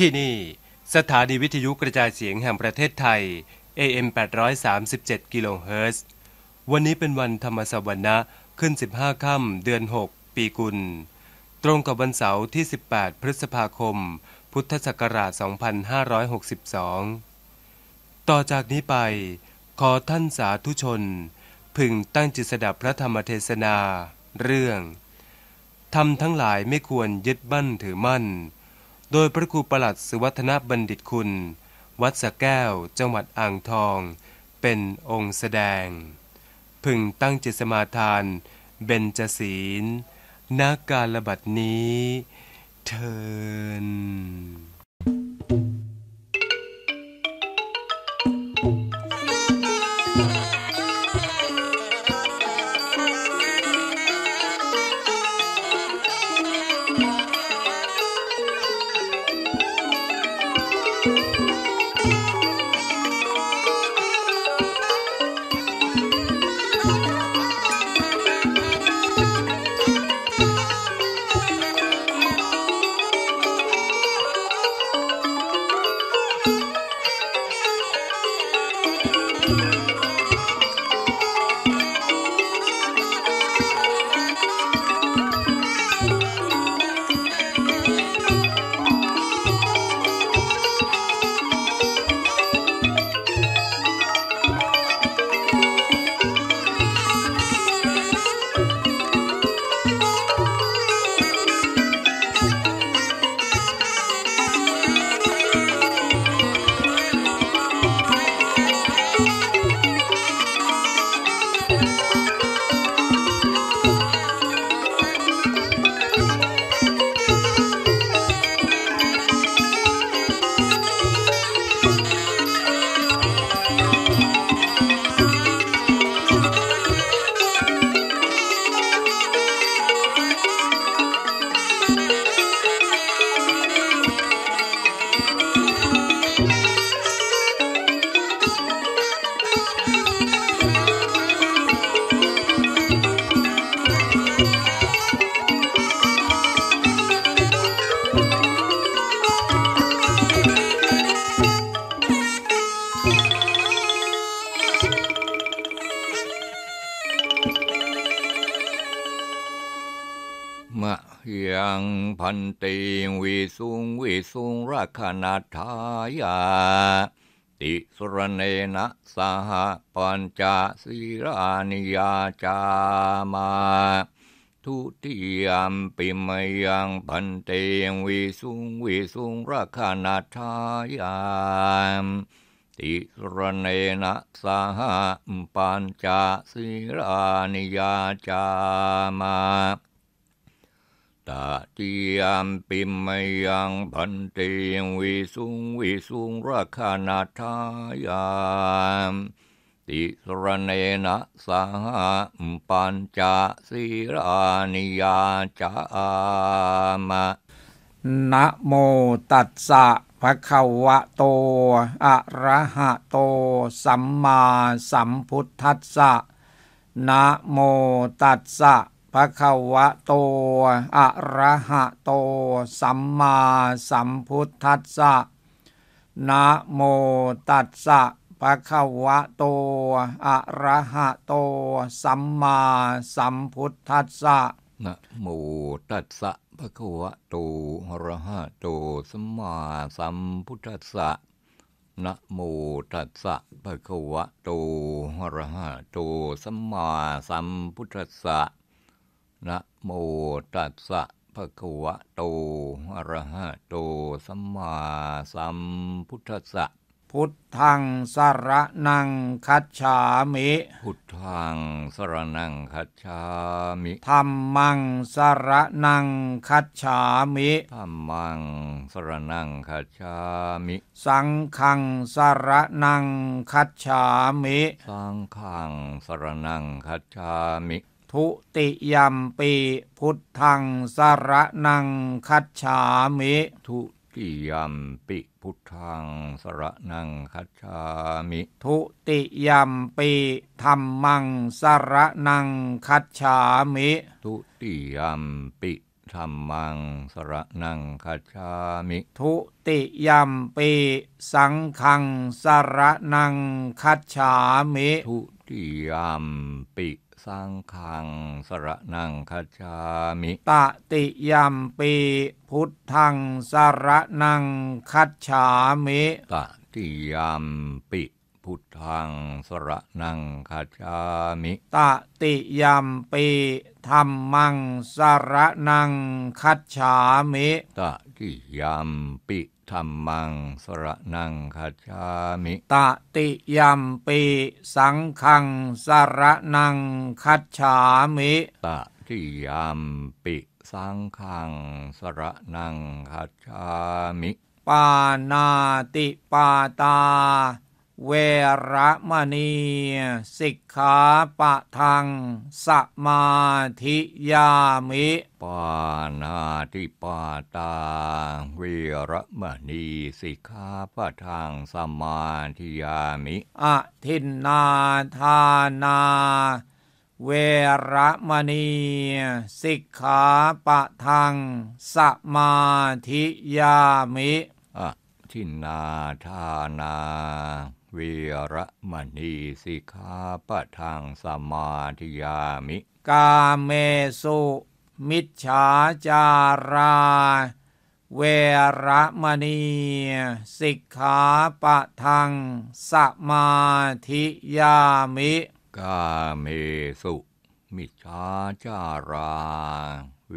ที่นี่สถานีวิทยุกระจายเสียงแห่งประเทศไทย AM 837 กิโลเฮิรตซ์ วันนี้เป็นวันธรรมสวรรณะขึ้น 15ค่ำเดือน 6 ปีกุล ตรงกับวันเสาร์ที่ 18 พฤษภาคม พุทธศักราช 2562 ต่อจากนี้ไป ขอท่านสาธุชน พึงตั้งจิตสดับพระธรรมเทศนา เรื่องทำทั้งหลายไม่ควรยึดบั้นถือมั่นโดยพระครูประหลัดสุวัฒนบัณฑิตคุณ วัดสะแก้วจังหวัดอ่างทองเป็นองค์แสดง พึงตั้งจิตสมาทาน เบญจศีลนาการระบัดนี้เทินพันติวิสุงวิสุงราคนาทายาติสุรเนนะสหปัญจศีรานิยาจามาทุติยมปิมยังพันเตงวิสุงวิสุงราคานาทายามติสรเนนะสหปัญจศีรานิยาจามาตาดิยามปิมยังพันเตงวิสุงวิสุงราคานาทายามติสรเนนะสหปัญจสีรานิยาจามะ นะโมตัสสะภะคะวะโต อะระหะโต สัมมาสัมพุทธัสสะ นะโมตัสสะพระขวะโตอะระหะโต สัมมาสัมพุทธัสสะนะโมตัสสะพระขะวะโต อะระหะโต สัมมาสัมพุทธัสสะนะโมตัสสะพระขะวะโต อะระหะโต สัมมาสัมพุทธัสสะนะโมตัสสะพระขะวะโต อะระหะโต สัมมาสัมพุทธัสสะนะโมตัสสะภะคะวะโตอะระหะโตสัมมาสัมพุทธัสสะพุทธังสรนังคัจฉามิพุทธังสรนังคัจฉามิธรรมังสรนังคัจฉามิธรรมังสรนังคัจฉามิ สังฆังสรนังคัจฉามิสังฆังสรนังคัจฉามิทุติยมปีพุทธังสารนังคัจฉามิทุติยมปีพุทธังสระนังคัจฉามิทุติยมปีธรรมังสระนังคัจฉามิทุติยมปีธรรมังสระนังคัจฉามิทุติยมปีสังขังสระนังคัจฉามิทุติยมปีสังขังสระนังคาชามิ ตติยัมปีพุทธังสระนังคาจามิ ตติยัมปีพุทธังสระนังคาชามิ ตติยัมปีธรรมังสระนังคาจามิ ตติยัมปีธรรมังสระนังคาชามิ ตติยัมปิสังขังสระนังคาชามิ ตติยัมปิสังขังสระนังคาชามิ ปานาติปาตาเวระมณีสิกขาปะทังสมาธิยามิปานาทิปาตาเวระมณี สิกขาปะทังสมาธิยามิอะทินนาทานาเวระมณีสิกขาปะทังสมาธิยามิทินาทานาวีระมณีสิกขาปะทางสมาธิยามิ กาเมสุมิจฉาจารา เวระมณีสิกขาปะทางสมาธิยามิ กาเมสุมิจฉาจารา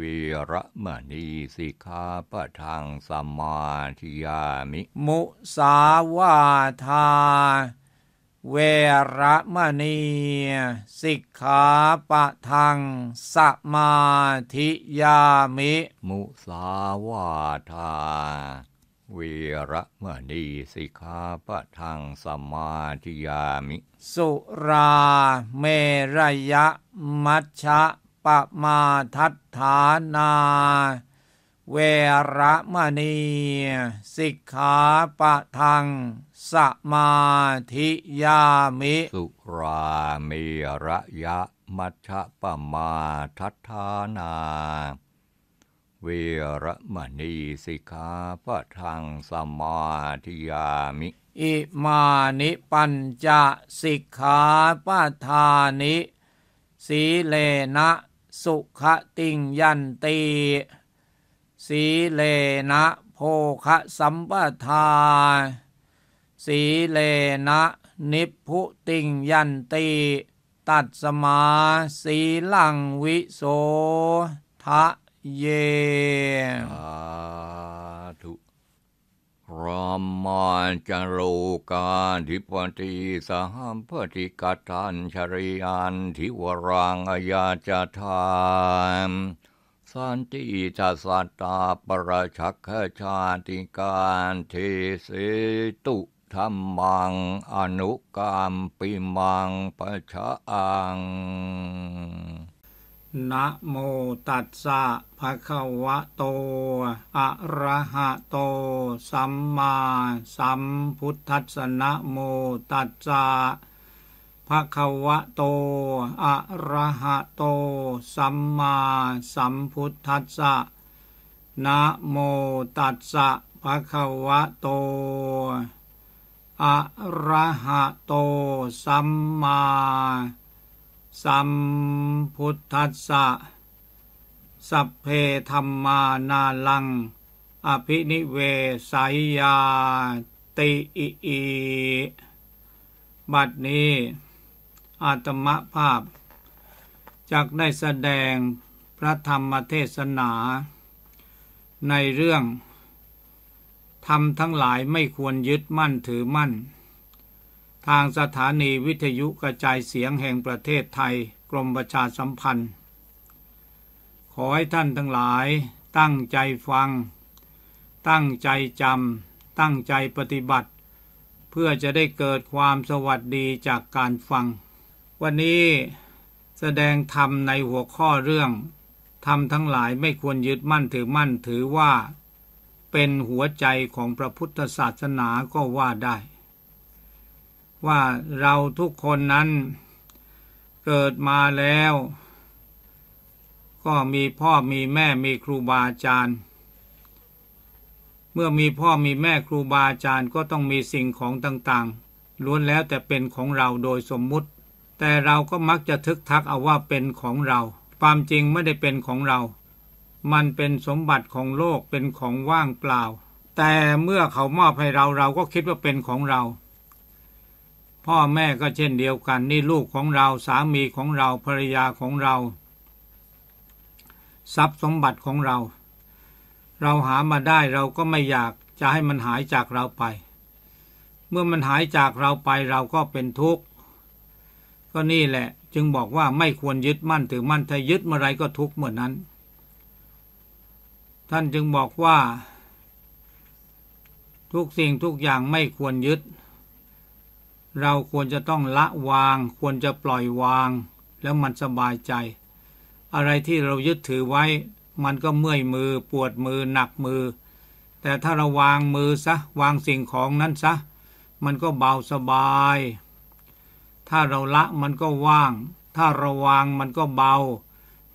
วิระมณีสิกขาปะทางสมาธิยามิ มุสาวาทาเวระมณีสิกขาปะทางสมาธิยามิ มุสาวาทาวีระมณีสิกขาปะทางสมาธิยามิ สุราเมรยะมัชฌะปมาทัตฐานา เวระมณีสิกขาปะทังสมาธิยามิสุรามีระยะมัชปะมาทัตฐานา เวระมณีสิกขาปะทังสมาธิยามิ อิมานิปัญจสิกขาปะทานิสีเลนะสุขติงยันตีสีเลนะโภคสัมปทาสีเลนะนิพุติงยันตีตัดสมา สีลังวิโสทะเยรามาจโรกาทิปติสหัมปติกตันชริยานทิวรังอายาจทานสันติจัสตาปรชักชาติการเทเสตุธรรมัง อนุกรรมปิมังปะชะอังนะโมตัสสะภะคะวะโต อะระหะโต สัมมาสัมพุทธัสสะ นะโมตัสสะภะคะวะโต อะระหะโต สัมมาสัมพุทธัสสะ นะโมตัสสะภะคะวะโต อะระหะโต สัมมาสัมพุทธัสสะ สัพเพธรรมานาลัง อภินิเวสายยาติอิบัดนี้ อาตมะภาพจักได้แสดงพระธรรมเทศนา ในเรื่องทำทั้งหลายไม่ควรยึดมั่นถือมั่นทางสถานีวิทยุกระจายเสียงแห่งประเทศไทยกรมประชาสัมพันธ์ ขอให้ท่านทั้งหลายตั้งใจฟัง ตั้งใจจำตั้งใจปฏิบัติ เพื่อจะได้เกิดความสวัสดีจากการฟัง วันนี้แสดงธรรมในหัวข้อเรื่องธรรมทั้งหลายไม่ควรยึดมั่นถือมั่นถือว่า เป็นหัวใจของพระพุทธศาสนาก็ว่าได้ว่าเราทุกคนนั้นเกิดมาแล้ว ก็มีพ่อมีแม่มีครูบาอาจารย์ เมื่อมีพ่อมีแม่ครูบาอาจารย์ก็ต้องมีสิ่งของต่าง ๆ ล้วนแล้วแต่เป็นของเราโดยสมมุติ แต่เราก็มักจะทึกทักเอาว่าเป็นของเรา ความจริงไม่ได้เป็นของเรา มันเป็นสมบัติของโลกเป็นของว่างเปล่า แต่เมื่อเขามอบให้เราเราก็คิดว่าเป็นของเราพ่อแม่ก็เช่นเดียวกัน นี่ลูกของเราสามีของเราภรรยาของเรา ทรัพย์สมบัติของเรา เราหามาได้เราก็ไม่อยากจะให้มันหายจากเราไป เมื่อมันหายจากเราไปเราก็เป็นทุกข์ก็นี่แหละ จึงบอกว่าไม่ควรยึดมั่น ถือมั่นถ้ายึดเมื่อไรก็ทุกข์เมื่อนั้น ท่านจึงบอกว่า ทุกสิ่งทุกอย่างไม่ควรยึดเราควรจะต้องละวาง ควรจะปล่อยวาง แล้วมันสบายใจ อะไรที่เรายึดถือไว้ มันก็เมื่อยมือปวดมือหนักมือ แต่ถ้าเราวางมือซะวางสิ่งของนั้นซะมันก็เบาสบาย ถ้าเราละมันก็ว่าง ถ้าเราวางมันก็เบา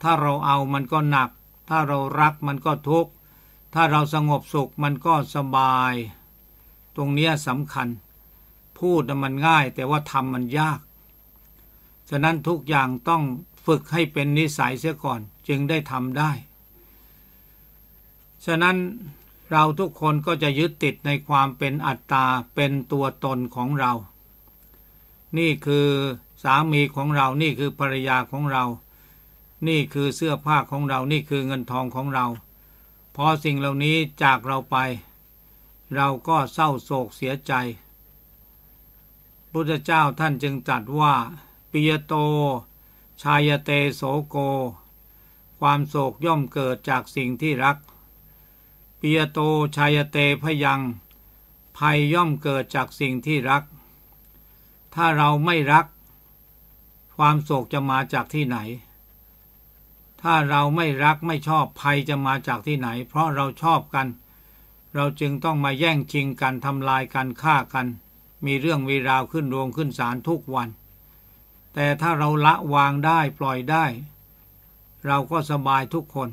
ถ้าเราเอามันก็หนัก ถ้าเรารักมันก็ทุกข์ ถ้าเราสงบสุขมันก็สบาย ตรงนี้สำคัญพูดมันง่ายแต่ว่าทำมันยากฉะนั้นทุกอย่างต้องฝึกให้เป็นนิสัยเสียก่อนจึงได้ทำได้ฉะนั้นเราทุกคนก็จะยึดติดในความเป็นอัตตา เป็นตัวตนของเรา นี่คือสามีของเรานี่คือ ภรรยาของเรา นี่คือเสื้อผ้าของเรานี่คือเงินทองของเรา พอสิ่งเหล่านี้จากเราไป เราก็เศร้าโศกเสียใจพุทธเจ้าท่านจึงจัดว่าปิยโตชายเตโสโกความโศกย่อมเกิดจากสิ่งที่รักปิยโตชายเตพยัง ภัยย่อมเกิดจากสิ่งที่รัก ถ้าเราไม่รัก ความโศกจะมาจากที่ไหน ถ้าเราไม่รักไม่ชอบภัยจะมาจากที่ไหน เพราะเราชอบกัน เราจึงต้องมาแย่งชิงกันทำลายกันฆ่ากันมีเรื่องมีราวขึ้นโรงขึ้นศาลทุกวัน แต่ถ้าเราละวางได้ปล่อยได้ เราก็สบายทุกคน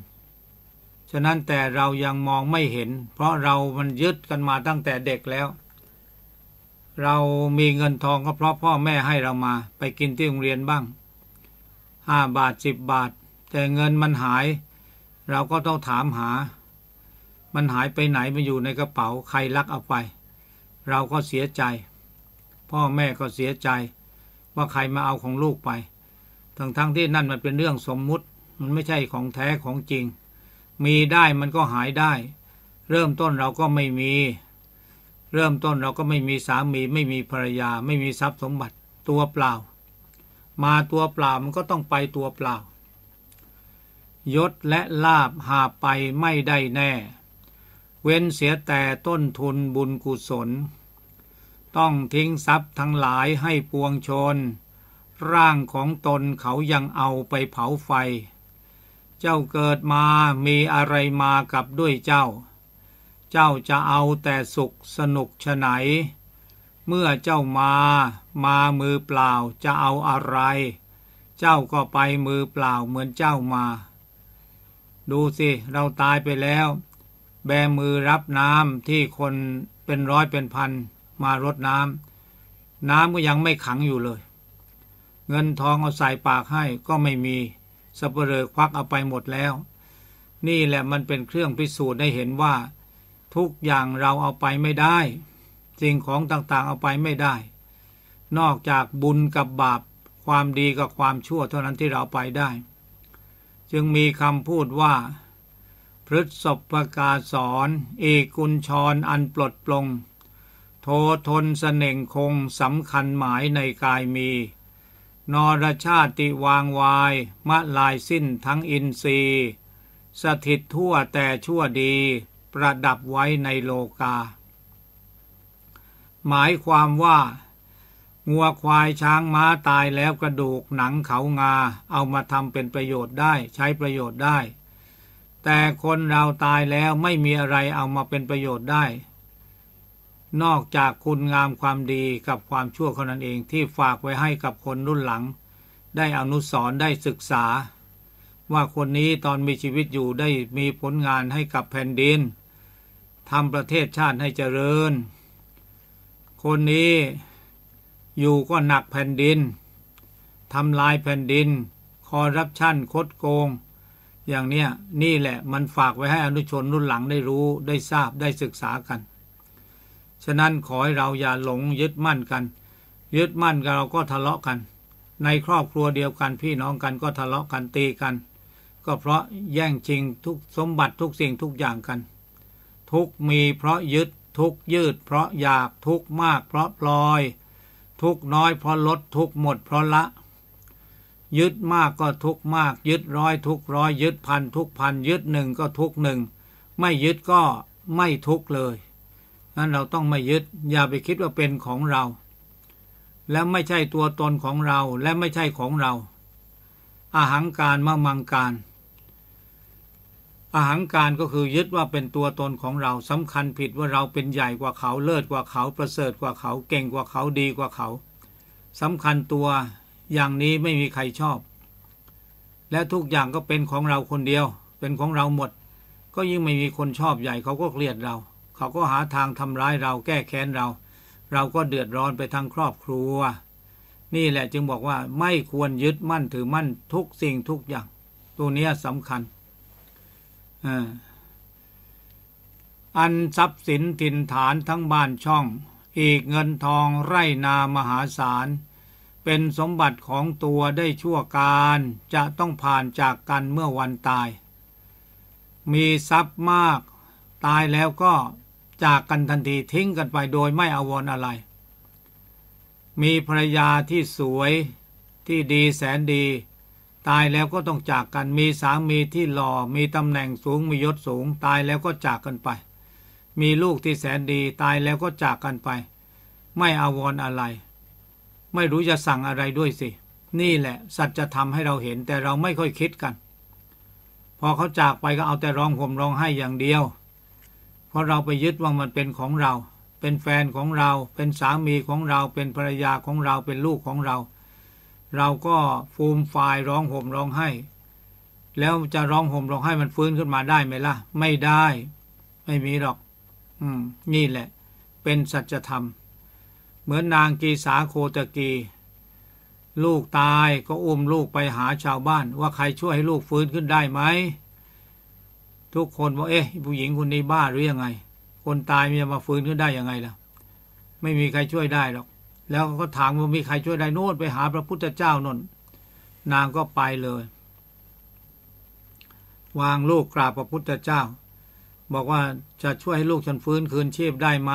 ฉะนั้นแต่เรายังมองไม่เห็น เพราะเรามันยึดกันมาตั้งแต่เด็กแล้ว เรามีเงินทองก็เพราะพ่อแม่ให้เรามาไปกินที่โรงเรียนบ้างห้าบาทสิบบาท แต่เงินมันหาย เราก็ต้องถามหา มันหายไปไหนมันอยู่ในกระเป๋าใครลักเอาไป เราก็เสียใจพ่อแม่ก็เสียใจ ว่าใครมาเอาของลูกไป ทั้งทั้งที่นั่นมันเป็นเรื่องสมมุติมันไม่ใช่ของแท้ของจริง มีได้มันก็หายได้ เริ่มต้นเราก็ไม่มี เริ่มต้นเราก็ไม่มีสามี ไม่มีภรรยาไม่มีทรัพย์สมบัติตัวเปล่า มาตัวเปล่า มันก็ต้องไปตัวเปล่า ยศและลาบหาไปไม่ได้แน่ เว้นเสียแต่ต้นทุนบุญกุศลต้องทิ้งทรัพย์ทั้งหลายให้ปวงชน ร่างของตนเขายังเอาไปเผาไฟ เจ้าเกิดมามีอะไรมากับด้วยเจ้า เจ้าจะเอาแต่สุขสนุกฉไหน เมื่อเจ้ามามามือเปล่าจะเอาอะไร เจ้าก็ไปมือเปล่าเหมือนเจ้ามา ดูสิเราตายไปแล้ว แบมือรับน้ำที่คนเป็นร้อยเป็นพันมารดน้ำน้ำก็ยังไม่ขังอยู่เลย เงินทองเอาใส่ปากให้ก็ไม่มีสเบเรอควักเอาไปหมดแล้ว นี่แหละมันเป็นเครื่องพิสูจน์ได้เห็นว่า ทุกอย่างเราเอาไปไม่ได้ สิ่งของต่างๆเอาไปไม่ได้ นอกจากบุญกับบาปความดีกับความชั่วเท่านั้นที่เราไปได้ จึงมีคำพูดว่า พฤศพกาสอนเอกุลชรออันปลดปลงโททนเสน่งคง สำคัญหมายในกายมี นรชาติวางวายมะลายสิ้นทั้งอินทรีย์ สถิตทั่วแต่ชั่วดีประดับไว้ในโลกา หมายความว่า งัวควายช้างม้าตายแล้วกระดูกหนังเขางาเอามาทำเป็นประโยชน์ได้ใช้ประโยชน์ได้ แต่คนเราตายแล้วไม่มีอะไรเอามาเป็นประโยชน์ได้นอกจากคุณงามความดีกับความชั่วเท่านั้นเองที่ฝากไว้ให้กับคนรุ่นหลัง ได้อนุสรได้ศึกษา ว่าคนนี้ตอนมีชีวิตอยู่ได้มีผลงานให้กับแผ่นดินทำประเทศชาติให้เจริญ คนนี้อยู่ก็หนักแผ่นดินทำลายแผ่นดิน คอรับชั่นคดโกง อย่างเนี้ยนี่แหละมันฝากไว้ให้อนุชนรุ่นหลังได้รู้ได้ทราบได้ศึกษากันฉะนั้น ขอให้เราอย่าหลงยึดมั่นกัน ยึดมั่นกันเราก็ทะเลาะกัน ในครอบครัวเดียวกันพี่น้องกันก็ทะเลาะกันตีกัน ก็เพราะแย่งชิงทุกสมบัติทุกสิ่งทุกอย่างกัน ทุกมีเพราะยึดทุกยืดเพราะอยากทุกมากเพราะปลอย ทุกน้อย เพราะลดทุกหมด เพราะละ ยึดมากก็ทุกมาก ยึดร้อยทุกร้อยยึดพันทุกพันยึดหนึ่งก็ทุกหนึ่งไม่ยึดก็ไม่ทุกเลยนั้นเราต้องไม่ยึดอย่าไปคิดว่าเป็นของเรา และไม่ใช่ตัวตนของเราและไม่ใช่ของเราอาหังการมามังการอาหังการก็คือยึดว่าเป็นตัวตนของเราสำคัญผิดว่าเราเป็นใหญ่กว่าเขาเลิศกว่าเขาประเสริฐกว่าเขา เก่งกว่าเขาดีกว่าเขาสำคัญตัวอย่างนี้ไม่มีใครชอบ และทุกอย่างก็เป็นของเราคนเดียว เป็นของเราหมด ก็ยิ่งไม่มีคนชอบใหญ่เขาก็เกลียดเราเขาก็หาทางทำร้ายเราแก้แค้นเรา เราก็เดือดร้อนไปทั้งครอบครัว นี่แหละจึงบอกว่า ไม่ควรยึดมั่นถือมั่นทุกสิ่งทุกอย่าง ตัวนี้สำคัญอันทรัพย์สินถิ่นฐานทั้งบ้านช่อง อีกเงินทองไร่นามหาศาล เป็นสมบัติของตัวได้ชั่วการ จะต้องผ่านจากกันเมื่อวันตาย มีทรัพย์มากตายแล้วก็จากกันทันทีทิ้งกันไปโดยไม่อาวรอะไร มีภรรยาที่สวยที่ดีแสนดี ตายแล้วก็ต้องจากกัน มีสามีที่หล่อมีตำแหน่งสูงมียศสูงตายแล้วก็จากกันไป มีลูกที่แสนดีตายแล้วก็จากกันไป ไม่อาวรอะไร ไม่รู้จะสั่งอะไรด้วยสิ นี่แหละ สัจธรรมให้เราเห็นแต่เราไม่ค่อยคิดกัน พอเขาจากไปก็เอาแต่ร้องห่มร้องไห้อย่างเดียวเพราะเราไปยึดว่ามันเป็นของเรา เป็นแฟนของเรา เป็นสามีของเรา เป็นภรรยาของเรา เป็นลูกของเรา เราก็ฟูมฟายร้องห่มร้องไห้ แล้วจะร้องห่มร้องไห้มันฟื้นขึ้นมาได้ไหมล่ะ ไม่ได้ ไม่มีหรอก อืม นี่แหละ เป็นสัจธรรม เหมือนนางกีสาโคตะกี ลูกตายก็อุ้มลูกไปหาชาวบ้าน ว่าใครช่วยให้ลูกฟื้นขึ้นได้ไหมทุกคนบอกเอ๊ะผู้หญิงคนนี้บ้าหรือยังไง คนตาย มีจะมาฟื้นขึ้นได้ยังไงล่ะไม่มีใครช่วยได้ หรอก แล้ว ก็ ถามว่ามี ใครช่วยได้โน้ตไปหาพระพุทธเจ้านนนาง ก็ไปเลย วางลูกกราบพระพุทธเจ้า บอกว่าจะช่วย ให้ ลูกฉันฟื้นคืนชีพได้ไหม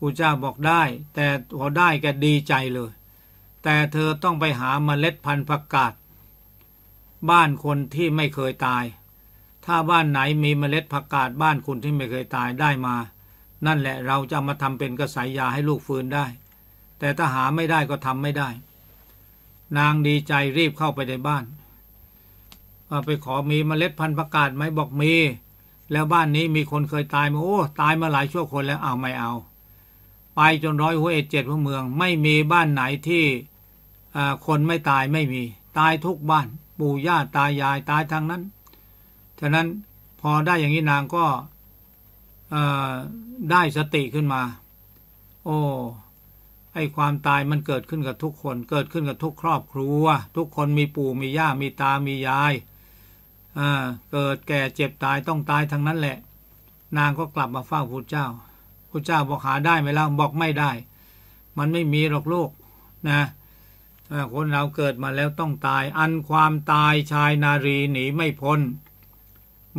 พระเจ้าบอกได้ แต่พอได้แกดีใจเลย แต่เธอต้องไปหาเมล็ดพันธุ์ผักกาดบ้านคนที่ไม่เคยตายถ้าบ้านไหนมีเมล็ดผักกาดบ้านคุณที่ไม่เคยตายได้มา นั่นแหละเราจะมาทำเป็นกระสายยาให้ลูกฟื้นได้ แต่ถ้าหาไม่ได้ก็ทำไม่ได้ นางดีใจรีบเข้าไปในบ้านาไปขอมีเมล็ดพันธุ์ผักกาดไหมบอกมี แล้วบ้านนี้มีคนเคยตายมาโอ้ ตายมาหลายชั่วคนแล้วเอาไม่เอา ไปจนร้อยหัวเอ็ดเจ็ดพระเมือง ไม่มีบ้านไหนที่คนไม่ตายไม่มี ตายทุกบ้านปู่ย่าตายาย ตายทางนั้นฉะนั้นพอได้อย่างนี้นางก็ได้สติขึ้นมา โอ้ ไอความตายมันเกิดขึ้นกับทุกคน เกิดขึ้นกับทุกครอบครัว ทุกคนมีปู่มีย่า มีตามียายเกิดแก่เจ็บตายต้องตายทั้งนั้นแหละ นางก็กลับมาเฝ้าพระเจ้าพระเจ้าบอกหาได้ไหมล่ะบอกไม่ได้ มันไม่มีหรอกลูก นะ คนเราเกิดมาแล้วต้องตาย อันความตายชายนารีหนีไม่พ้น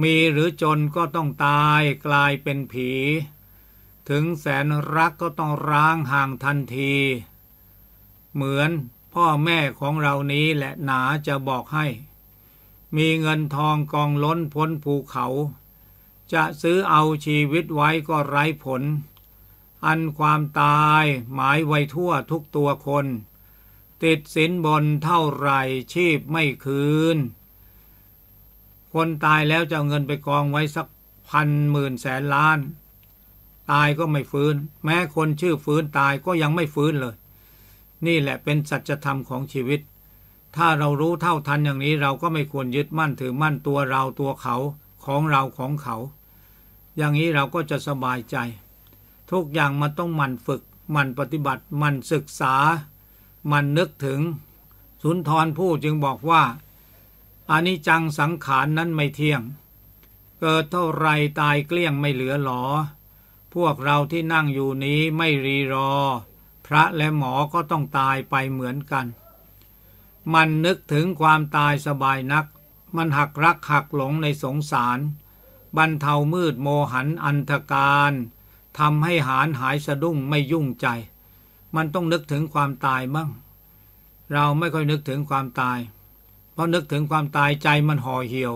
มีหรือจนก็ต้องตายกลายเป็นผี ถึงแสนรักก็ต้องร้างห่างทันที เหมือนพ่อแม่ของเรานี้และหนาจะบอกให้ มีเงินทองกองล้นพ้นภูเขา จะซื้อเอาชีวิตไว้ก็ไร้ผล อันความตายหมายไว้ทั่วทุกตัวคน ติดสินบนเท่าไรชีพไม่คืนคนตายแล้วจะเอาเงินไปกองไว้สักพันหมื่นแสนล้าน ตายก็ไม่ฟื้น แม้คนชื่อฟื้นตายก็ยังไม่ฟื้นเลย นี่แหละเป็นสัจธรรมของชีวิต ถ้าเรารู้เท่าทันอย่างนี้เราก็ไม่ควรยึดมั่นถือมั่นตัวเราตัวเขาของเราของเขา อย่างนี้เราก็จะสบายใจ ทุกอย่างมันต้องมันฝึก มันปฏิบัติมันศึกษามันนึกถึงสุนทรผู้จึงบอกว่าอนิจจังสังขารนนั้นไม่เที่ยง เกิดเท่าไรตายเกลี้ยงไม่เหลือหลอ พวกเราที่นั่งอยู่นี้ไม่รีรอ พระและหมอก็ต้องตายไปเหมือนกัน มันนึกถึงความตายสบายนัก มันหักรักหักหลงในสงสาร บรรเทามืดโมหันอันธการทำให้หานหายสะดุ้งไม่ยุ่งใจ มันต้องนึกถึงความตายมั่ง เราไม่ค่อยนึกถึงความตายเพราะนึกถึงความตายใจมันห่อเหี่ยว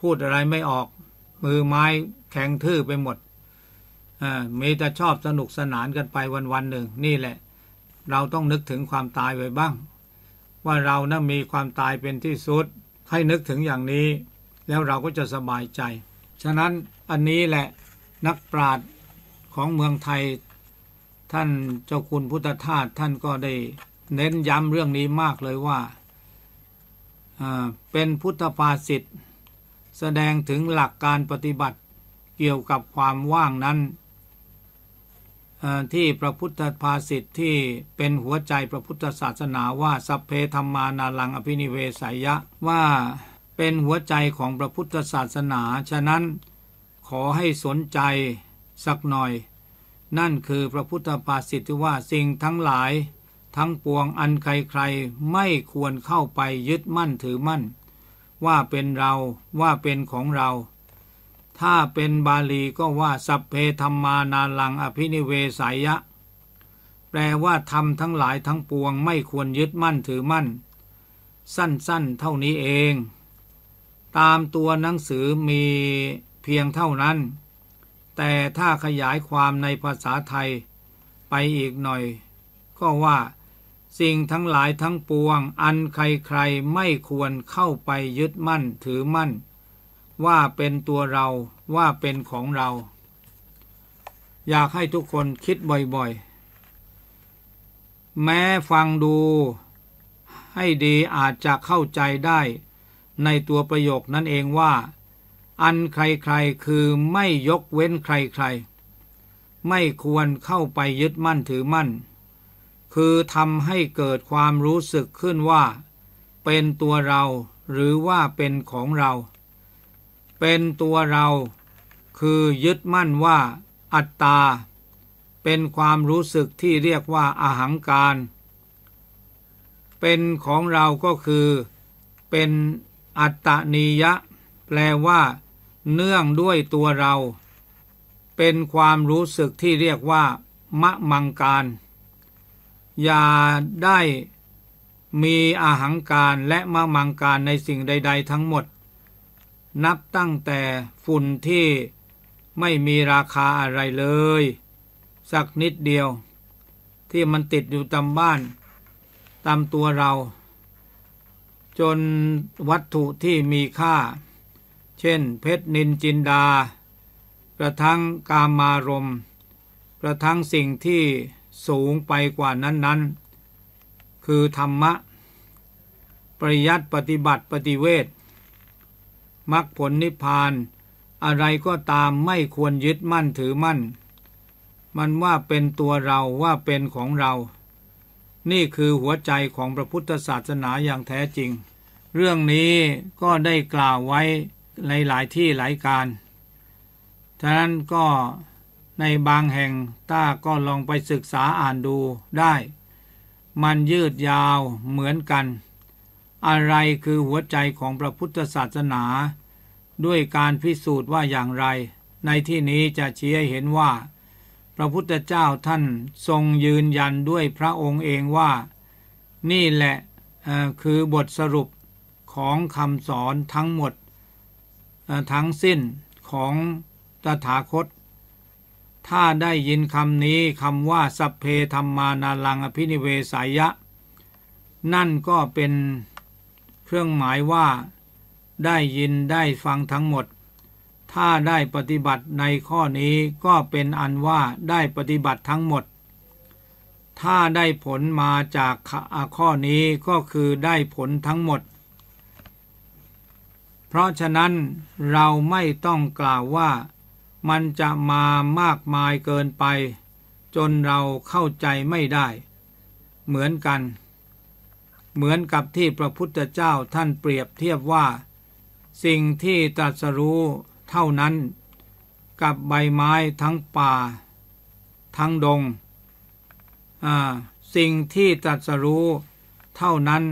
พูดอะไรไม่ออก มือไม้แข็งทื่อไปหมดมีแต่ชอบสนุกสนานกันไปวันวันหนึ่ง นี่แหละ เราต้องนึกถึงความตายไว้บ้าง ว่าเรานะ่ะมีความตายเป็นที่สุดให้นึกถึงอย่างนี้ แล้วเราก็จะสบายใจ ฉะนั้นอันนี้แหละนักปราชญ์ของเมืองไทยท่านเจ้าคุณพุทธทาสท่านก็ได้เน้นย้ำเรื่องนี้มากเลยว่าเป็นพุทธภาษิตแสดงถึงหลักการปฏิบัติเกี่ยวกับความว่างนั้น ที่พระพุทธภาษิตที่เป็นหัวใจพระพุทธศาสนา ว่าสัพเพธรรมานาลังอภินิเวสัยะว่าเป็นหัวใจของพระพุทธศาสนา ฉะนั้นขอให้สนใจสักหน่อย นั่นคือพระพุทธภาษิตที่ว่าสิ่งทั้งหลายทั้งปวงอันใครๆ ไม่ควรเข้าไปยึดมั่นถือมั่น ว่าเป็นเราว่าเป็นของเรา ถ้าเป็นบาลีก็ว่า สัพเพธรรมานาลังอภินิเวสัยะ แปลว่าธรรมทั้งหลายทั้งปวงไม่ควรยึดมั่นถือมั่น สั้นๆเท่านี้เอง ตามตัวหนังสือมีเพียงเท่านั้น แต่ถ้าขยายความในภาษาไทย ไปอีกหน่อย ก็ว่าสิ่งทั้งหลายทั้งปวง อันใคร ๆ ไม่ควรเข้าไปยึดมั่นถือมั่น ว่าเป็นตัวเราว่าเป็นของเรา อยากให้ทุกคนคิดบ่อยๆแม้ฟังดู ให้ดีอาจจะเข้าใจได้ ในตัวประโยคนั่นเองว่า อันใคร ๆ คือไม่ยกเว้นใคร ๆ ไม่ควรเข้าไปยึดมั่นถือมั่นคือทำให้เกิดความรู้สึกขึ้นว่าเป็นตัวเราหรือว่าเป็นของเรา เป็นตัวเราคือยึดมั่นว่าอัตตา เป็นความรู้สึกที่เรียกว่าอาหังการ เป็นของเราก็คือเป็นอัตตนิยะแปลว่าเนื่องด้วยตัวเรา เป็นความรู้สึกที่เรียกว่ามะมังการอย่าได้มีอาหังการและมะมังการในสิ่งใด ๆ ทั้งหมด นับตั้งแต่ฝุ่นที่ไม่มีราคาอะไรเลย สักนิดเดียวที่มันติดอยู่ตามบ้าน ตามตัวเรา จนวัตถุที่มีค่า เช่นเพชรนินจินดากระทั่งกามารมกระทั่งสิ่งที่สูงไปกว่านั้นนั้นคือธรรมะ ปริยัติปฏิบัติปฏิเวทมรรคผลนิพพาน อะไรก็ตามไม่ควรยึดมั่นถือมั่น มันว่าเป็นตัวเราว่าเป็นของเรา นี่คือหัวใจของพระพุทธศาสนาอย่างแท้จริง เรื่องนี้ก็ได้กล่าวไว้ในหลายที่หลายการ ฉะนั้นก็ในบางแห่งต้าก็ลองไปศึกษาอ่านดูได้ มันยืดยาวเหมือนกัน อะไรคือหัวใจของพระพุทธศาสนา ด้วยการพิสูจน์ว่าอย่างไร ในที่นี้จะชี้ให้เห็นว่า พระพุทธเจ้าท่านทรงยืนยันด้วยพระองค์เองว่า นี่แหละคือบทสรุปของคำสอนทั้งหมด ทั้งสิ้นของตถาคตถ้าได้ยินคำนี้คำว่าสัพเพธรรมานาลังอภินิเวสายะ นั่นก็เป็นเครื่องหมายว่า ได้ยินได้ฟังทั้งหมด ถ้าได้ปฏิบัติในข้อนี้ก็เป็นอันว่าได้ปฏิบัติทั้งหมด ถ้าได้ผลมาจากข้อนี้ก็คือได้ผลทั้งหมด เพราะฉะนั้นเราไม่ต้องกล่าวว่ามันจะมามากมายเกินไป จนเราเข้าใจไม่ได้ เหมือนกัน เหมือนกับที่พระพุทธเจ้าท่านเปรียบเทียบว่า สิ่งที่ตรัสรู้เท่านั้นกับใบไม้ทั้งป่าทั้งดงสิ่งที่ตรัสรู้เท่านั้น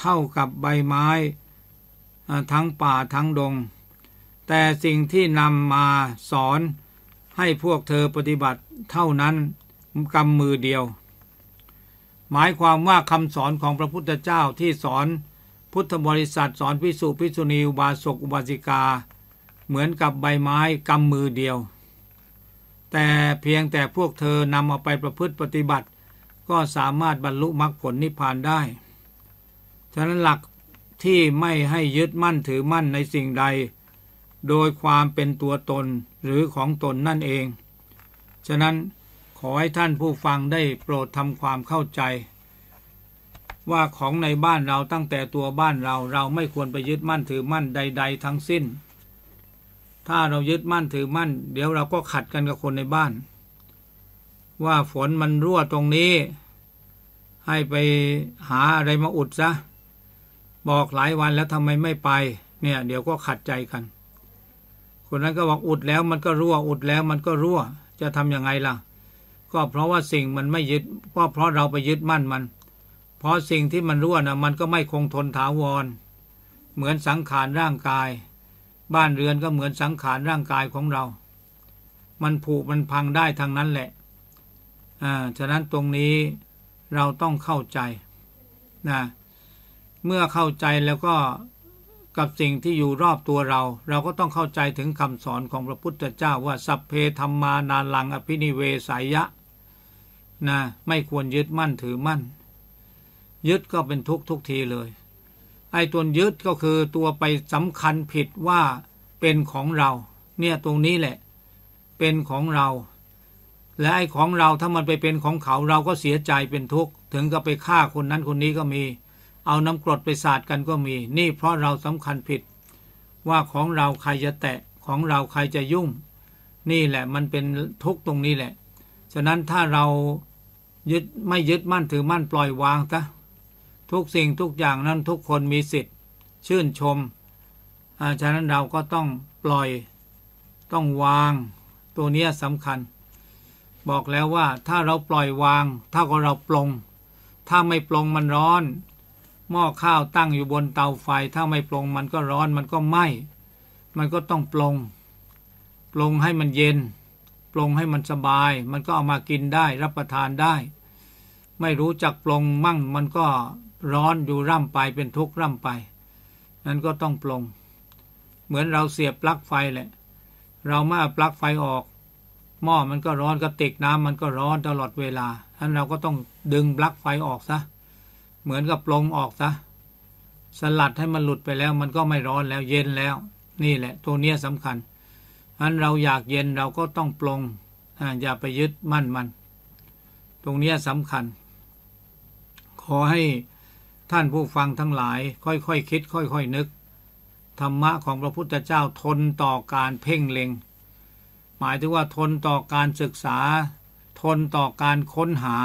เท่ากับใบไม้ทั้งป่าทั้งดงแต่สิ่งที่นำมาสอนให้พวกเธอปฏิบัติเท่านั้นกำมือเดียว หมายความว่าคำสอนของพระพุทธเจ้าที่สอนพุทธบริษัทสอนพิสุพิสุณีอุบาสกอุบาสิกา เหมือนกับใบไม้กำมือเดียว แต่เพียงแต่พวกเธอนำเอาไปประพฤติปฏิบัติ ก็สามารถบรรลุมรรคผลนิพพานได้ ฉะนั้นหลักที่ไม่ให้ยึดมั่นถือมั่นในสิ่งใดโดยความเป็นตัวตนหรือของตนนั่นเอง ฉะนั้นขอให้ท่านผู้ฟังได้โปรดทำความเข้าใจ ว่าของในบ้านเราตั้งแต่ตัวบ้านเราเราไม่ควรไปยึดมั่นถือมั่นใด ๆ ทั้งสิ้น ถ้าเรายึดมั่นถือมั่น เดี๋ยวเราก็ขัดกันกับคนในบ้าน ว่าฝนมันรั่วตรงนี้ ให้ไปหาอะไรมาอุดซะ บอกหลายวันแล้วทำไมไม่ไปเนี่ยเดี๋ยวก็ขัดใจกันคนนั้นก็บอกอุดแล้ว มันก็รั่วอุดแล้ว มันก็รั่วจะทํำยังไงล่ะ ก็เพราะว่าสิ่งมันไม่ยึดก็เพราะเราไปยึดมั่นมัน เพราะสิ่งที่มันรั่วนะมันก็ไม่คงทนถาวร เหมือนสังขารร่างกาย บ้านเรือนก็เหมือนสังขารร่างกายของเรา มันผุมันพังได้ทางนั้นแหละอ่าฉะนั้นตรงนี้เราต้องเข้าใจนะเมื่อเข้าใจแล้วก็กับสิ่งที่อยู่รอบตัวเรา เราก็ต้องเข้าใจถึงคำสอนของพระพุทธเจ้าว่าสัพเพธรรมานาลังอภินิเวสายยะนะไม่ควรยึดมั่นถือมั่น ยึดก็เป็นทุกทุกทีเลย ไอ้ตัวยึดก็คือตัวไปสำคัญผิดว่า เป็นของเรา เนี่ยตรงนี้แหละ เป็นของเรา และไอ้ของเราถ้ามันไปเป็นของเขาเราก็เสียใจเป็นทุกข์ ถึงก็ไปฆ่าคนนั้นคนนี้ก็มีเอาน้ำกรดไปสาดกันก็มี นี่เพราะเราสำคัญผิด ว่าของเราใครจะแตะของเราใครจะยุ่ง นี่แหละ มันเป็นทุกตรงนี้แหละ ฉะนั้นถ้าเรายึดไม่ยึดมั่นถือมั่นปล่อยวางซะทุกสิ่งทุกอย่างนั้นทุกคนมีสิทธิ์ ชื่นชมฉะนั้นเราก็ต้องปล่อยต้องวาง ตัวนี้สำคัญ บอกแล้วว่า ถ้าเราปล่อยวาง ถ้าก็เราปลง ถ้าไม่ปลงมันร้อนหม้อข้าวตั้งอยู่บนเตาไฟ ถ้าไม่ปรงมันก็ร้อนมันก็ไหม้ มันก็ต้องปรงปรงให้มันเย็น ปรงให้มันสบาย มันก็เอามากินได้รับประทานได้ ไม่รู้จักปรงมั่งมันก็ร้อนอยู่ร่ำไปเป็นทุกข์ร่ำไป นั้นก็ต้องปรงเหมือนเราเสียบปลั๊กไฟแหละ เรามาปลั๊กไฟออกหม้อมันก็ร้อนก็ติกน้ำมันก็ร้อนตลอดเวลาท่านเราก็ต้องดึงปลั๊กไฟออกซะเหมือนกับปลงออก ซะ สลัดให้มันหลุดไปแล้ว มันก็ไม่ร้อนแล้วเย็นแล้ว นี่แหละ ตัวเนี้ยสำคัญอันเราอยากเย็นเราก็ต้องปลงอย่าไปยึดมั่นมัน ตรงเนี้ยสำคัญ ขอให้ท่านผู้ฟังทั้งหลาย ค่อยๆคคิด ค่อย ๆ นึก ธรรมะของพระพุทธเจ้าทนต่อการเพ่งเล็ง หมายถึงว่าทนต่อการศึกษา ทนต่อการค้นหา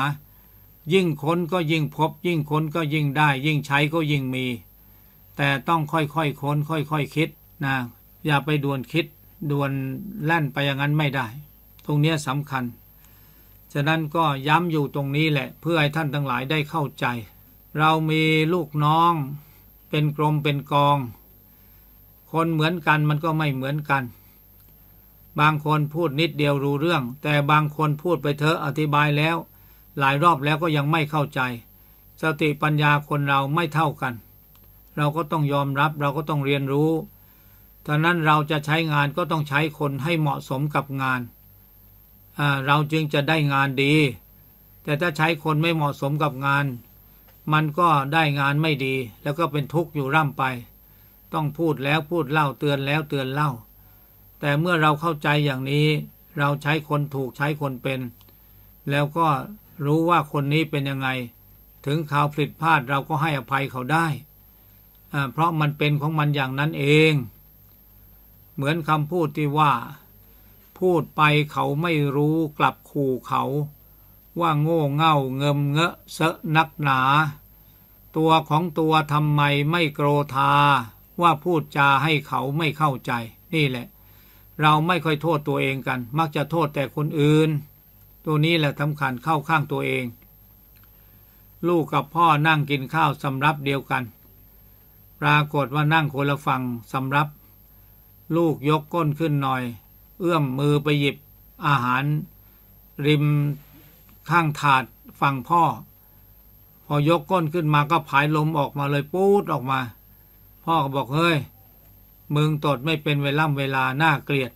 ยิ่งค้นก็ยิ่งพบ ยิ่งค้นก็ยิ่งได้ ยิ่งใช้ก็ยิ่งมี แต่ต้องค่อยๆค้น ค่อยๆคคิดนะอย่าไปด่วนคิดด่วนแล่นไปอย่างนั้นไม่ได้ ตรงนี้สำคัญฉะนั้นก็ย้ำอยู่ตรงนี้แหละ เพื่อให้ท่านทั้งหลายได้เข้าใจ เรามีลูกน้องเป็นกรมเป็นกอง คนเหมือนกันมันก็ไม่เหมือนกัน บางคนพูดนิดเดียวรู้เรื่อง แต่บางคนพูดไปเถอะอธิบายแล้วหลายรอบแล้วก็ยังไม่เข้าใจ สติปัญญาคนเราไม่เท่ากัน เราก็ต้องยอมรับเราก็ต้องเรียนรู้ทอนนั้นเราจะใช้งานก็ต้องใช้คนให้เหมาะสมกับงานเราจึงจะได้งานดี แต่ถ้าใช้คนไม่เหมาะสมกับงาน มันก็ได้งานไม่ดี แล้วก็เป็นทุกข์อยู่ร่ำไป ต้องพูดแล้วพูดเล่าเตือนแล้วเตือนเล่า แต่เมื่อเราเข้าใจอย่างนี้ เราใช้คนถูกใช้คนเป็น แล้วก็รู้ว่าคนนี้เป็นยังไง ถึงข่าวผิดพลาดเราก็ให้อภัยเขาได้ เพราะมันเป็นของมันอย่างนั้นเอง เหมือนคำพูดที่ว่า พูดไปเขาไม่รู้กลับขู่เขา ว่าโง่เง่าเงิมเงอะเสะนักหนา ตัวของตัวทำไมไม่โกรธาว่าพูดจาให้เขาไม่เข้าใจ นี่แหละ เราไม่ค่อยโทษตัวเองกัน มักจะโทษแต่คนอื่นตัวนี้แหละสำคัญเข้าข้างตัวเอง ลูกกับพ่อนั่งกินข้าวสำรับเดียวกัน ปรากฏว่านั่งคนละฝั่งสำรับ ลูกยกก้นขึ้นหน่อย เอื้อมมือไปหยิบ อาหาร ริมข้างถาดฝั่งพ่อพอยกก้นขึ้นมาก็ผายลม ออกมาเลยปูดออกมา พ่อก็บอกเฮ้ย มึงตด ไม่เป็นเวล่ำเวลา น่าเกลียด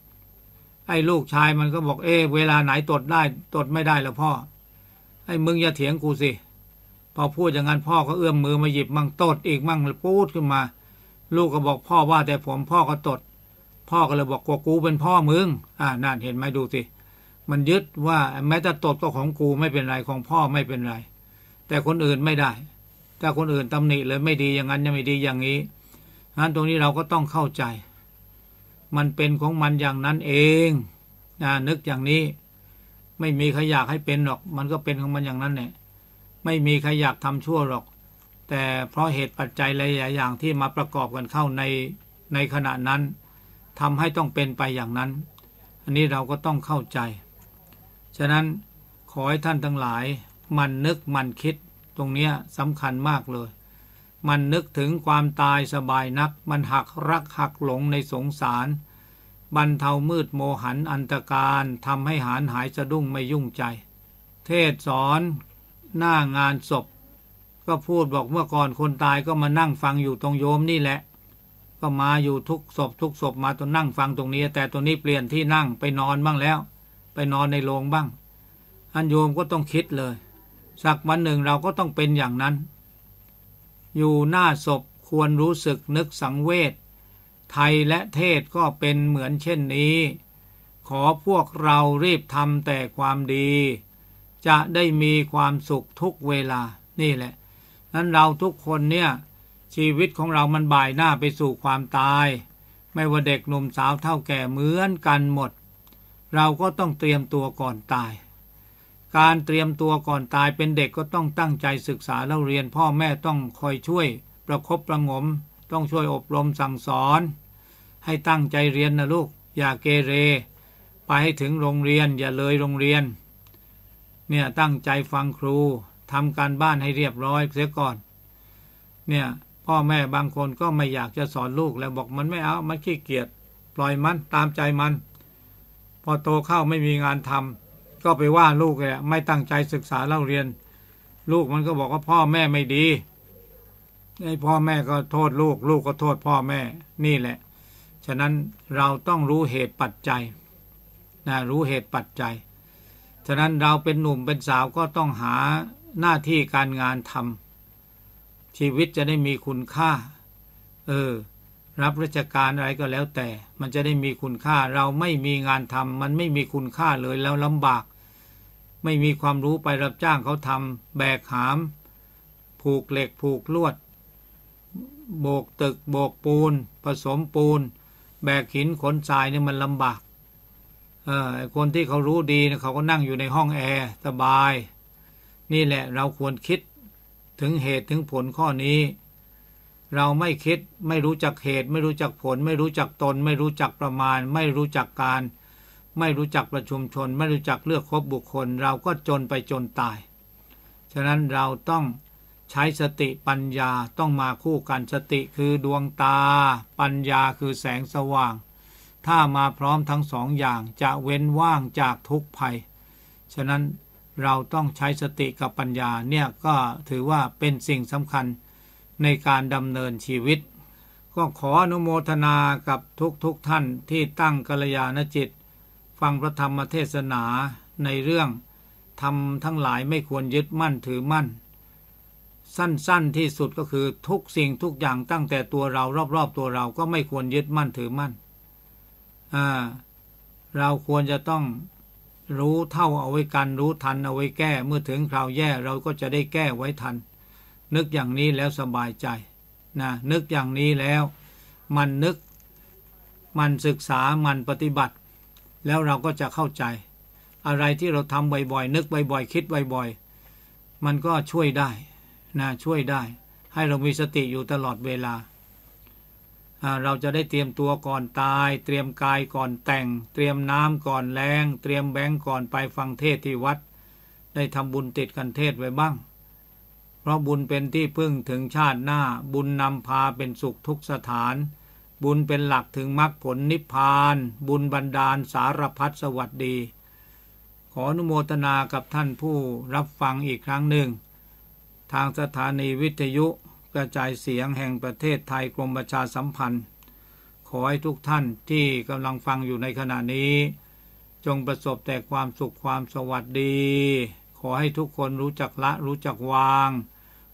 ไอ้ลูกชายมันก็บอกเออเวลาไหนตดได้ตดไม่ได้แล้วพ่อไอ้มึงอย่าเถียงกูสิพอพูดอย่างนั้นพ่อก็เอื้อมมือมาหยิบมั่งตดอีกมั่งปูดขึ้นมา ลูกก็บอกพ่อว่าแต่ผมพ่อก็ตด พ่อก็เลยบอกกว่ากูเป็นพ่อมึงอ่านั่นเห็นไหมดูสิ มันยึดว่าแม้จะตดก็ของกูไม่เป็นไรของพ่อไม่เป็นไร แต่คนอื่นไม่ได้ถ้าคนอื่นตำหนิเลยไม่ดีอย่างนั้นยังไม่ดี อย่างนี้งั้นตรงนี้เราก็ต้องเข้าใจมันเป็นของมันอย่างนั้นเองนะนึกอย่างนี้ ไม่มีใครอยาก ให้เป็นหรอก มันก็เป็นของมันอย่างนั้นเนี่ย ไม่มี ใคร อยาก ทำชั่วหรอก แต่เพราะเหตุปัจจัยหลายอย่างที่มาประกอบ กันเข้าใน ในขณะนั้น ทำให้ต้องเป็นไปอย่างนั้น อันนี้เราก็ต้องเข้าใจ ฉะนั้น ขอ ให้ ท่านทั้งหลาย มันนึก มันคิด ตรงเนี้ยสำคัญมากเลยมันนึกถึงความตายสบายนัก มันหักรักหักหลงในสงสาร บรรเทามืดโมหัน อันตรการทำให้ หานหายสะดุ้งไม่ยุ่งใจ เทศสอนหน้างานศพ ก็พูดบอกเมื่อก่อนคนตายก็มานั่งฟังอยู่ตรงโยมนี่แหละ ก็มาอยู่ทุกศพทุกศพมาตัวนั่งฟังตรงนี้ แต่ตัวนี้เปลี่ยนที่นั่งไปนอนบ้างแล้ว ไปนอนในโรงบ้าง อันโยมก็ต้องคิดเลย สักวันหนึ่งเราก็ต้องเป็นอย่างนั้นอยู่หน้าศพควรรู้สึกนึกสังเวชไทยและเทศก็เป็นเหมือนเช่นนี้ ขอพวกเรารีบทำแต่ความดี จะได้มีความสุขทุกเวลา นี่แหละ นั้นเราทุกคนเนี่ย ชีวิตของเรามันบ่ายหน้าไปสู่ความตาย ไม่ว่าเด็กหนุ่มสาวเท่าแก่เหมือนกันหมด เราก็ต้องเตรียมตัวก่อนตายการเตรียมตัวก่อนตายเป็นเด็กก็ต้องตั้งใจศึกษาเล่าเรียน พ่อแม่ต้องคอยช่วย ประครบประงมต้องช่วยอบรมสั่งสอน ให้ตั้งใจเรียนนะลูก อย่าเกเร ไปให้ถึงโรงเรียนอย่าเลยโรงเรียนเนี่ยตั้งใจฟังครูทำการบ้านให้เรียบร้อยเสียก่อนเนี่ยพ่อแม่บางคนก็ไม่อยากจะสอนลูกแล้วบอกมันไม่เอามันขี้เกียจปล่อยมันตามใจมัน พอโตเข้าไม่มีงานทำก็ไปว่าลูกแลยไม่ตั้งใจศึกษาเล่าเรียน ลูกมันก็บอกว่า พ่อแม่ไม่ดีไอ้พ่อแม่ก็โทษลูก ลูกก็โทษพ่อแม่ นี่แหละ ฉะนั้นเราต้องรู้เหตุปัจจัยนะรู้เหตุปัจจัยฉะนั้นเราเป็นหนุ่มเป็นสาวก็ต้องหาหน้าที่การงานทำชีวิตจะได้มีคุณค่า เออ รับราชการอะไรก็แล้วแต่ มันจะได้มีคุณค่า เราไม่มีงานทำมันไม่มีคุณค่าเลยแล้วลำบากไม่มีความรู้ไปรับจ้างเขาทำแบกหาม ผูกเหล็กผูกลวดโบกตึกโบกปูน ผสมปูนแบกหินขนทรายนี่มันลำบากเออคนที่เขารู้ดีนะเขาก็นั่งอยู่ในห้องแอร์สบาย นี่แหละเราควรคิดถึงเหตุถึงผลข้อนี้ เราไม่คิดไม่รู้จักเหตุไม่รู้จักผล ไม่รู้จักตนไม่รู้จักประมาณไม่รู้จักการไม่รู้จักประชุมชนไม่รู้จักเลือกคบบุคคลเราก็จนไปจนตาย ฉะนั้นเราต้องใช้สติปัญญาต้องมาคู่กันสติคือดวงตา ปัญญาคือแสงสว่าง ถ้ามาพร้อมทั้งสองอย่างจะเว้นว่างจากทุกภัย ฉะนั้นเราต้องใช้สติกับปัญญาเนี่ยก็ถือว่าเป็นสิ่งสำคัญในการดำเนินชีวิต ก็ขออนุโมทนากับทุกทุกท่านที่ตั้งกัลยาณจิตฟังพระธรรมเทศนาในเรื่องทำทั้งหลายไม่ควรยึดมั่นถือมั่น สั้นๆที่สุดก็คือทุกสิ่งทุกอย่างตั้งแต่ตัวเรารอบๆ ตัวเราก็ไม่ควรยึดมั่นถือมั่นอ่าเราควรจะต้องรู้เท่าเอาไว้กันรู้ทันเอาไว้แก้เมื่อถึงคราวแย่เราก็จะได้แก้ไว้ทัน นึกอย่างนี้แล้วสบายใจนะนึกอย่างนี้แล้วมันนึกมันศึกษามันปฏิบัติแล้วเราก็จะเข้าใจ อะไรที่เราทำบ่อยๆ นึกบ่อยๆคิดบ่อยๆ มันก็ช่วยได้นะช่วยได้ ให้เรามีสติอยู่ตลอดเวลา เราจะได้เตรียมตัวก่อนตาย เตรียมกายก่อนแต่ง เตรียมน้ำก่อนแรงเตรียมแบงก์ก่อนไปฟังเทศที่วัด ได้ทำบุญติดกันเทศไว้บ้าง เพราะบุญเป็นที่พึ่งถึงชาติหน้าบุญนำพาเป็นสุขทุกสถานบุญเป็นหลักถึงมรรคผลนิพพาน บุญบันดาลสารพัดสวัสดี ขออนุโมทนากับท่านผู้รับฟังอีกครั้งหนึ่ง ทางสถานีวิทยุกระจายเสียงแห่งประเทศไทยกรมประชาสัมพันธ์ ขอให้ทุกท่านที่กำลังฟังอยู่ในขณะนี้ จงประสบแต่ความสุขความสวัสดี ขอให้ทุกคนรู้จักละรู้จักวาง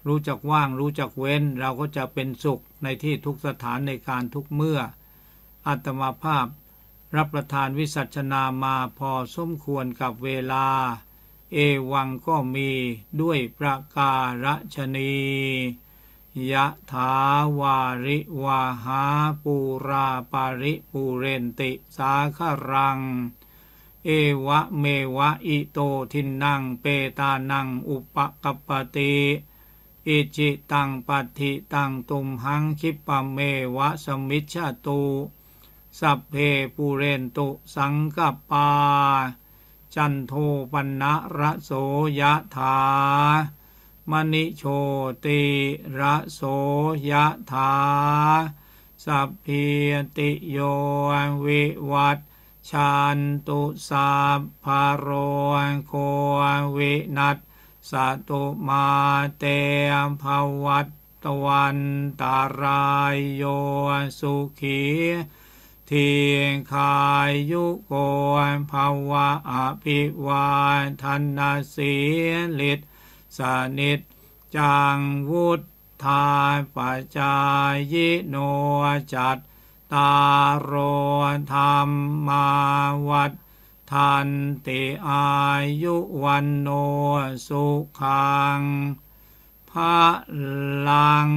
รู้จักว่างรู้จักเว้นเราก็จะเป็นสุขในที่ทุกสถานในการทุกเมื่ออัตมาภาพ รับประทานวิสัชนามาพอสมควรกับเวลา เอวังก็มีด้วยประการชนียะถาวาริวาหาปูราปาริปูเรนติสาครัง เอวะเมวะอิโตทินังเปตานังอุปกปติอิจิตังปัตติตังตุมหังคิปะเมวะสมิชาตูสัพเพปูเรนตุสังกปา จันโทปันะระโสยะถามณิโชติระโสยะถาสัพพิติโยวิวัตชันตุสัพพารโควินัตสัตุมาเตภวัตตวันตารายโยสุขี ทีคายุโกนภาวะอภิวาทนาสีลิตสนิตจังวุฒทาปัจจายโนจัตตารโรธรรมาวัฏทันติอายุวันโนสุขังพระลัง